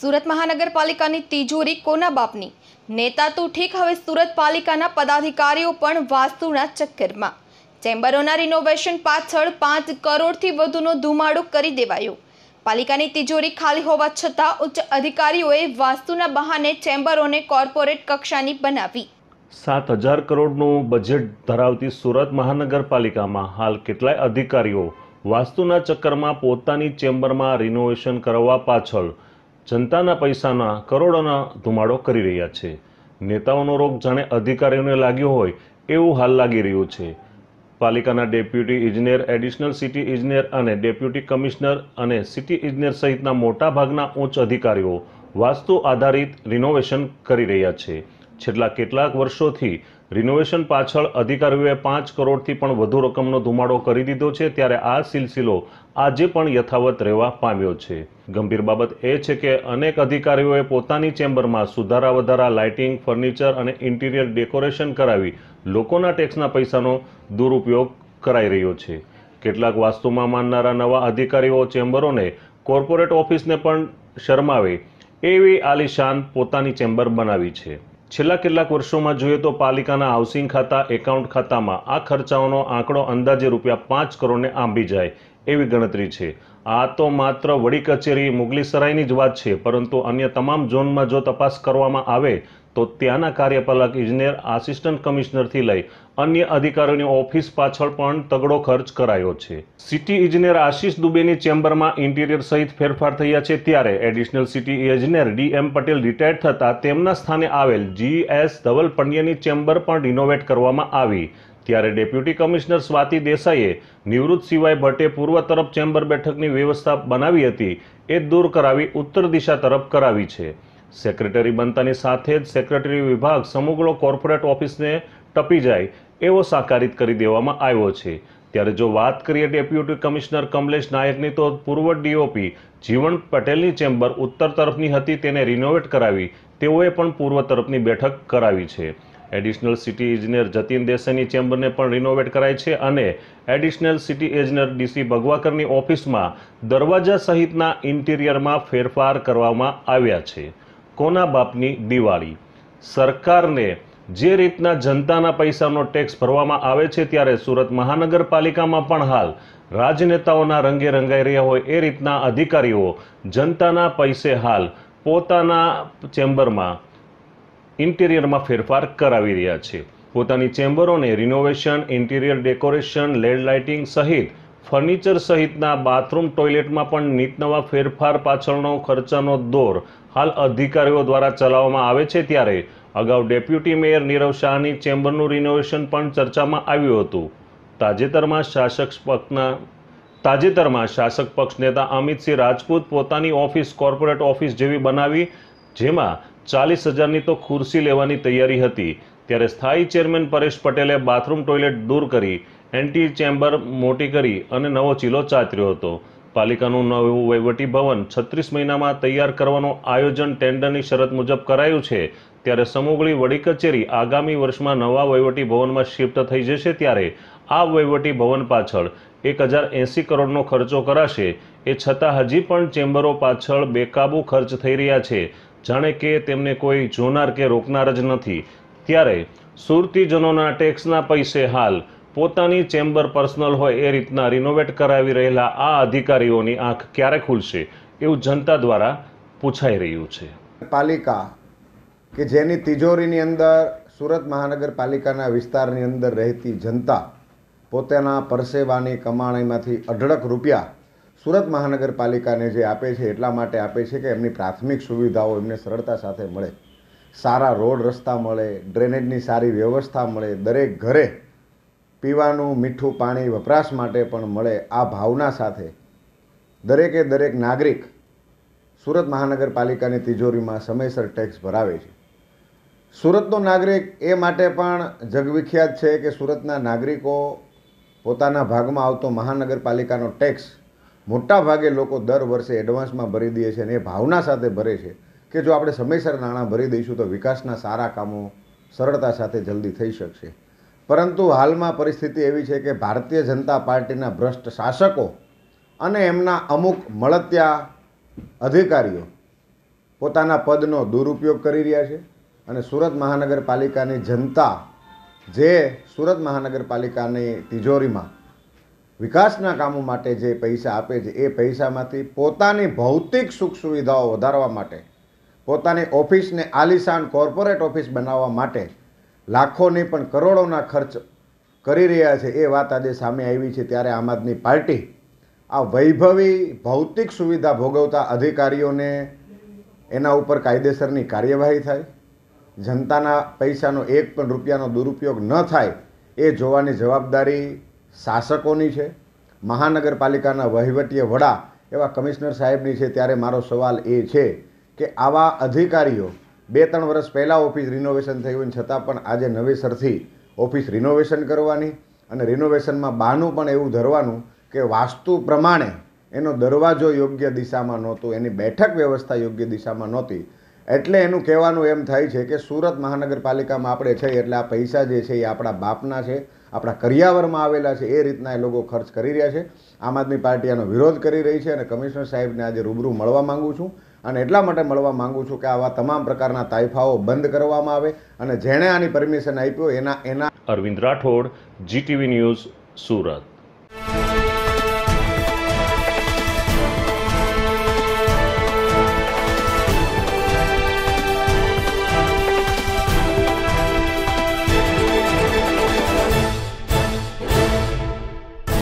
સુરત મહાનગરપાલિકાની તિજોરી કોના બાપની નેતા તો ઠીક હવે સુરત પાલિકાના પદાધિકારીઓ પણ વાસ્તુના ચક્કરમાં ચેમ્બરોના રિનોવેશન પાછળ પાંચ કરોડથી વધુનો ધુમાડો કરી દેવાયો પાલિકાની તિજોરી ખાલી હોવા છતાં ઉચ્ચ અધિકારીઓએ વાસ્તુના બહાને ચેમ્બરોને કોર્પોરેટ કક્ષાની બનાવી સાત હજાર કરોડનું બજેટ ધરાવતી સુરત મહાનગરપાલિકામાં હાલ કેટલાય અધિકારીઓ વાસ્તુના ચક્કરમાં પોતાની ચેમ્બરમાં રિનોવેશન કરવા પાછળ જનતાના પૈસાના કરોડોના ધુમાડો કરી રહ્યા છે નેતાઓનો રોગ જાણે અધિકારીઓને લાગ્યો હોય એવું હાલ લાગી રહ્યું છે પાલિકાના ડેપ્યુટી ઇજનેર એડિશનલ સિટી ઇજનેર અને ડેપ્યુટી કમિશનર અને સિટી ઇજનેર સહિતના મોટાભાગના ઉચ્ચ અધિકારીઓ વાસ્તુ આધારિત રિનોવેશન કરી રહ્યા છે છેલ્લા કેટલાક વર્ષોથી રિનોવેશન પાછળ અધિકારીઓએ પાંચ કરોડથી પણ વધુ રકમનો ધુમાડો કરી દીધો છે ત્યારે આ સિલસિલો આજે પણ યથાવત રહેવા પામ્યો છે ગંભીર બાબત એ છે કે અનેક અધિકારીઓએ પોતાની ચેમ્બરમાં સુધારા વધારા લાઇટિંગ ફર્નિચર અને ઇન્ટિરિયર ડેકોરેશન કરાવી લોકોના ટેક્સના પૈસાનો દુરુપયોગ કરાઈ રહ્યો છે કેટલાક વાસ્તુમાં માનનારા નવા અધિકારીઓ ચેમ્બરોને કોર્પોરેટ ઓફિસને પણ શરમાવે એવી આલિશાન પોતાની ચેમ્બર બનાવી છે છેલ્લા કેટલાક વર્ષોમાં જોઈએ તો પાલિકાના હાઉસિંગ ખાતા એકાઉન્ટ ખાતામાં આ ખર્ચાઓનો આંકડો અંદાજે રૂપિયા પાંચ કરોડને આંબી જાય એવી ગણતરી છે આ તો માત્ર વડી કચેરી મુગલીસરાયની જ વાત છે પરંતુ અન્ય તમામ ઝોનમાં જો તપાસ કરવામાં આવે તો ત્યાંના કાર્યપાલક ઇજનેર આસિસ્ટન્ટ કમિશનરથી લઈ અન્ય અધિકારીઓની ઓફિસ પાછળ પણ તગડો ખર્ચ કરાયો છે સિટી ઇજનેર આશિષ દુબેની ચેમ્બરમાં ઇન્ટિરિયર સહિત ફેરફાર થયા છે ત્યારે એડિશનલ સિટી ઇજનેર ડી એમ પટેલ રિટાયર્ડ થતાં તેમના સ્થાને આવેલ જી એસ ધવલ પંડ્યાની ચેમ્બર પણ રિનોવેટ કરવામાં આવી ત્યારે ડેપ્યુટી કમિશનર સ્વાતિ દેસાઈએ નિવૃત્ત સિવાય ભટ્ટે પૂર્વ તરફ ચેમ્બર બેઠકની વ્યવસ્થા બનાવી હતી એ દૂર કરાવી ઉત્તર દિશા તરફ કરાવી છે સેક્રેટરી બનતાની સાથે જ સેક્રેટરી વિભાગ સમગ્ર કોર્પોરેટ ઓફિસને ટપી જાય એવો સાકારિત કરી દેવામાં આવ્યો છે ત્યારે જો વાત કરીએ ડેપ્યુટી કમિશનર કમલેશ નાયકની તો પૂર્વ ડીઓપી જીવન પટેલની ચેમ્બર ઉત્તર તરફની હતી તેને રિનોવેટ કરાવી તેઓએ પણ પૂર્વ તરફની બેઠક કરાવી છે એડિશનલ સિટી ઇજનેર જતીન દેસાઈની ચેમ્બરને પણ રિનોવેટ કરાય છે અને એડિશનલ સિટી ઇજનેર ડીસી ભગવાકરની ઓફિસમાં દરવાજા સહિતના ઇન્ટિરિયરમાં ફેરફાર કરવામાં આવ્યા છે કોના બાપની દિવાળી સરકારને જે રીતના જનતાના પૈસાનો ટેક્સ ભરવામાં આવે છે ત્યારે સુરત મહાનગરપાલિકામાં પણ હાલ રાજનેતાઓના રંગે રંગાઈ રહ્યા હોય એ રીતના અધિકારીઓ જનતાના પૈસે હાલ પોતાના ચેમ્બરમાં ઇન્ટિરિયરમાં ફેરફાર કરાવી રહ્યા છે પોતાની ચેમ્બરોને renovation interior decoration LED lighting સહિત ફર્નિચર સહિતના બાથરૂમ ટોયલેટમાં પણ નીતનવા ફેરફાર પાછળનો ખર્ચાનો દોર હાલ અધિકારીઓ દ્વારા ચલાવવામાં આવે છે ત્યારે અગાઉ ડેપ્યુટી મેયર નીરવ શાહની ચેમ્બરનું રિનોવેશન પણ ચર્ચામાં આવ્યું હતું તાજેતરમાં શાસક પક્ષના તાજેતરમાં શાસક પક્ષ નેતા અમિતસિંહ રાજપૂત પોતાની ઓફિસ કોર્પોરેટ ઓફિસ જેવી બનાવી જેમાં ચાલીસ હજારની તો ખુરશી લેવાની તૈયારી હતી ત્યારે સ્થાયી ચેરમેન પરેશ પટેલે બાથરૂમ ટોયલેટ દૂર કરી એન્ટી ચેમ્બર મોટી કરી અને નવો ચીલો ચાતર્યો હતો પાલિકાનું નવું વહીવટી ભવન છત્રીસ મહિનામાં તૈયાર કરવાનું આયોજન ટેન્ડરની શરત મુજબ કરાયું છે ત્યારે સમુગળી વડી કચેરી આગામી વર્ષમાં નવા વહીવટી ભવનમાં શિફ્ટ થઈ જશે ત્યારે આ વહીવટી ભવન પાછળ એક હજાર એંસી કરોડનો ખર્ચો કરાશે એ છતાં હજી પણ ચેમ્બરો પાછળ બેકાબુ ખર્ચ થઈ રહ્યા છે જાણે કે તેમને કોઈ જોનાર કે રોકનાર જ નથી ત્યારે સુરતીજનોના ટેક્સના પૈસે હાલ પોતાની ચેમ્બર પર્સનલ હોય એ રીતના રિનોવેટ કરાવી રહેલા આ અધિકારીઓની આંખ ક્યારે ખુલશે એવું જનતા દ્વારા પૂછાઈ રહ્યું છે પાલિકા કે જેની તિજોરીની અંદર સુરત મહાનગરપાલિકાના વિસ્તારની અંદર રહેતી જનતા પોતાના પરસેવાની કમાણીમાંથી અઢળક રૂપિયા સુરત મહાનગરપાલિકાને જે આપે છે એટલા માટે આપે છે કે એમની પ્રાથમિક સુવિધાઓ એમને સરળતા સાથે મળે સારા રોડ રસ્તા મળે ડ્રેનેજની સારી વ્યવસ્થા મળે દરેક ઘરે પીવાનું મીઠું પાણી વપરાશ માટે પણ મળે આ ભાવના સાથે દરેકે દરેક નાગરિક સુરત મહાનગરપાલિકાની તિજોરીમાં સમયસર ટેક્સ ભરાવે છે સુરતનો નાગરિક એ માટે પણ જગવિખ્યાત છે કે સુરતના નાગરિકો પોતાના ભાગમાં આવતો મહાનગરપાલિકાનો ટેક્સ મોટા ભાગે લોકો દર વર્ષે એડવાન્સમાં ભરી દે છે અને એ ભાવના સાથે ભરે છે કે જો આપણે સમયસર નાણાં ભરી દઈશું તો વિકાસના સારા કામો સરળતા સાથે જલ્દી થઈ શકશે પરંતુ હાલમાં પરિસ્થિતિ એવી છે કે ભારતીય જનતા પાર્ટીના ભ્રષ્ટ શાસકો અને એમના અમુક મળત્યા અધિકારીઓ પોતાના પદનો દુરુપયોગ કરી રહ્યા છે અને સુરત મહાનગરપાલિકાની જનતા જે સુરત મહાનગરપાલિકાની તિજોરીમાં વિકાસના કામો માટે જે પૈસા આપે છે એ પૈસામાંથી પોતાની ભૌતિક સુખ સુવિધાઓ વધારવા માટે પોતાની ઓફિસને આલિશાન કોર્પોરેટ ઓફિસ બનાવવા માટે લાખો નહીં પણ કરોડોના ખર્ચ કરી રહ્યા છે એ વાત આજે સામે આવી છે ત્યારે આમ આદમી પાર્ટી આ વૈભવી ભૌતિક સુવિધા ભોગવતા અધિકારીઓને એના ઉપર કાયદેસરની કાર્યવાહી થાય જનતાના પૈસાનો એક પણ રૂપિયાનો દુરુપયોગ ન થાય એ જોવાની જવાબદારી શાસકોની છે મહાનગરપાલિકાના વહીવટીય વડા એવા કમિશનર સાહેબની છે ત્યારે મારો સવાલ એ છે કે આવા અધિકારીઓ બે ત્રણ વર્ષ પહેલાં ઓફિસ રિનોવેશન થઈ હોય છતાં પણ આજે નવેસરથી ઓફિસ રિનોવેશન કરવાની અને રિનોવેશનમાં બહાનું પણ એવું ધરવાનું કે વાસ્તુ પ્રમાણે એનો દરવાજો યોગ્ય દિશામાં નહોતો એની બેઠક વ્યવસ્થા યોગ્ય દિશામાં નહોતી એટલે એનું કહેવાનું એમ થાય છે કે સુરત મહાનગરપાલિકામાં આપણે છે એટલે આ પૈસા જે છે એ આપણા બાપના છે આપણા કરિયાવરમાં આવેલા છે એ રીતના એ લોકો ખર્ચ કરી રહ્યા છે આમ આદમી પાર્ટી આનો વિરોધ કરી રહી છે અને કમિશનર સાહેબને આજે રૂબરૂ મળવા માગું છું અને એટલા માટે મળવા માગું છું કે આવા તમામ પ્રકારના તાઇફાઓ બંધ કરવામાં આવે અને જેણે આની પરમિશન આપ્યો એના એના અરવિંદ રાઠોડ જીટીવી ન્યૂઝ સુરત